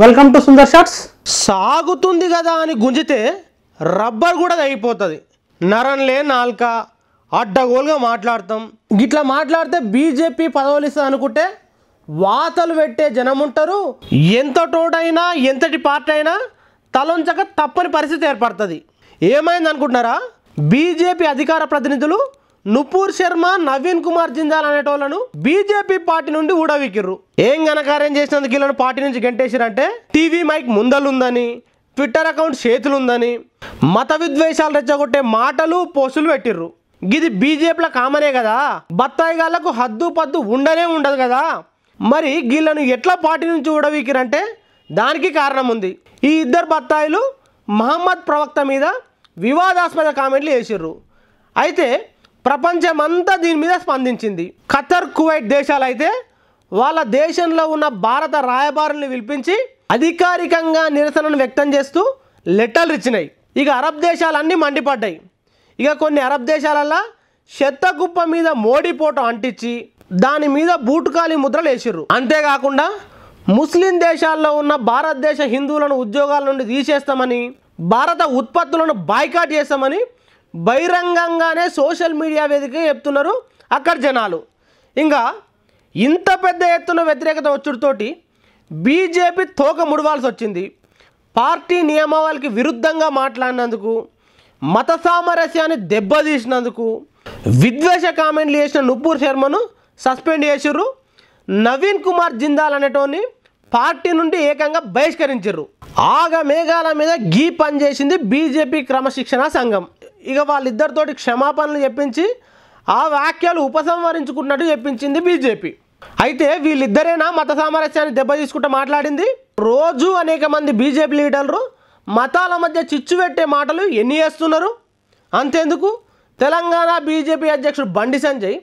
welcome to Sundar shots సాగుతుంది కదా అని గుంజితే రబ్బర్ కూడా అయిపోతుంది లే నాల్క అడ్డగోలుగా మాట్లాడతాం ఇట్లా మాట్లాడితే బీజేపీ పదవులు ఇస్తుంది అనుకుంటే వాతలు పెట్టే జనం ఉంటారు ఎంత టోటైనా ఎంతటి పార్టీ అయినా తలొంచక తప్పని పరిస్థితి ఏర్పడుతుంది ఏమైంది అనుకుంటున్నారా బీజేపీ అధికార ప్రతినిధులు నుపూర్ శర్మ నవీన్ కుమార్ జింజాల్ అనేటోళ్లను బీజేపీ పార్టీ నుండి ఊడవికిర్రు ఏం ఘనకార్యం చేసినందుకు వీళ్ళని పార్టీ నుంచి గెంటేసిరంటే టీవీ మైక్ ముందలుందని ట్విట్టర్ అకౌంట్ చేతులుందని మత విద్వేషాలు రెచ్చగొట్టే మాటలు పోస్టులు పెట్టిర్రు గిది బీజేపీల కామనే కదా బత్తాయి గాళ్లకు హద్దు పద్దు ఉండనే ఉండదు కదా మరి వీళ్ళను ఎట్లా పార్టీ నుంచి ఊడవీకిరంటే దానికి కారణం ఉంది ఈ ఇద్దరు బత్తాయిలు మహమ్మద్ ప్రవక్త మీద వివాదాస్పద కామెంట్లు చేసిర్రు అయితే ప్రపంచమంతా దీని మీద స్పందించింది ఖతర్ కువైట్ దేశాలైతే వాళ్ళ దేశంలో ఉన్న భారత రాయబారుల్ని పిలిపించి అధికారికంగా నిరసనను వ్యక్తం చేస్తూ లెటర్లు ఇచ్చినాయి ఇక అరబ్ దేశాలన్నీ మండిపడ్డాయి ఇక కొన్ని అరబ్ దేశాలల్లో శత్తగుప్ప మీద మోడీ పోటో అంటించి దాని మీద బూటుకాలి ముద్రలు వేసిర్రు అంతేకాకుండా ముస్లిం దేశాల్లో ఉన్న భారతదేశ హిందువులను ఉద్యోగాల నుండి తీసేస్తామని భారత ఉత్పత్తులను బాయ్కాట్ చేస్తామని బహిరంగంగానే సోషల్ మీడియా వేదిక చెప్తున్నారు అక్కడ జనాలు ఇంకా ఇంత పెద్ద ఎత్తున వ్యతిరేకత వచ్చుడితోటి బీజేపీ తోక ముడవాల్సి వచ్చింది పార్టీ నియమావళికి విరుద్ధంగా మాట్లాడినందుకు మత సామరస్యాన్ని దెబ్బతీసినందుకు విద్వేష కామెంట్లు చేసిన నుప్పూర్ శర్మను సస్పెండ్ చేసిర్రు నవీన్ కుమార్ జిందాల్ అనేటోని పార్టీ నుండి ఏకంగా బహిష్కరించరు ఆగ మేఘాల మీద గీ పనిచేసింది బీజేపీ క్రమశిక్షణ సంఘం ఇక వాళ్ళిద్దరితోటి క్షమాపణలు చెప్పించి ఆ వ్యాఖ్యలు ఉపసంహరించుకున్నట్టు చెప్పించింది బీజేపీ అయితే వీళ్ళిద్దరేనా మత సామరస్యాన్ని దెబ్బతీసుకుంటూ మాట్లాడింది రోజు అనేక మంది బీజేపీ లీడర్లు మతాల మధ్య చిచ్చు పెట్టే మాటలు ఎన్ని చేస్తున్నారు అంతేందుకు తెలంగాణ బీజేపీ అధ్యక్షుడు బండి సంజయ్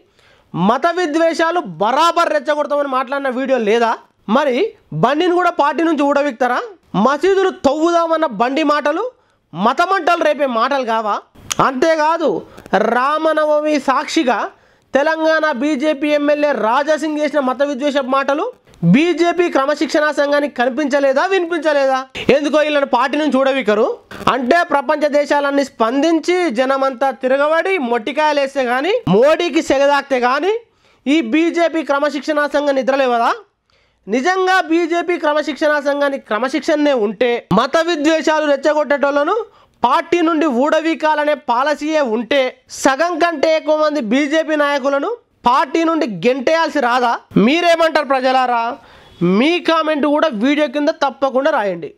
మత విద్వేషాలు బరాబర్ రెచ్చగొడతామని మాట్లాడిన వీడియో లేదా మరి బండిని కూడా పార్టీ నుంచి ఊడవిక్తారా మసీదులు తవ్వుదామన్న బండి మాటలు మతమంటలు రేపే మాటలు కావా అంతేకాదు రామనవమి సాక్షిగా తెలంగాణ బీజేపీ ఎమ్మెల్యే రాజాసింగ్ చేసిన మత విద్వేష మాటలు బీజేపీ క్రమశిక్షణా సంఘానికి కనిపించలేదా వినిపించలేదా ఎందుకో వీళ్ళని పార్టీ నుంచి చూడవికరు అంటే ప్రపంచ దేశాలన్నీ స్పందించి జనమంతా తిరగబడి మొట్టికాయలేస్తే కానీ మోడీకి సెగదాక్తే కానీ ఈ బీజేపీ క్రమశిక్షణా సంఘం నిద్రలేవదా నిజంగా బీజేపీ క్రమశిక్షణా సంఘానికి క్రమశిక్షణనే ఉంటే మత విద్వేషాలు రెచ్చగొట్టేటోళ్లను పార్టీ నుండి ఊడవీకాలనే పాలసీయే ఉంటే సగం కంటే ఎక్కువ మంది బీజేపీ నాయకులను పార్టీ నుండి గెంటేయాల్సి రాదా మీరేమంటారు ప్రజలారా మీ కామెంట్ కూడా వీడియో కింద తప్పకుండా రాయండి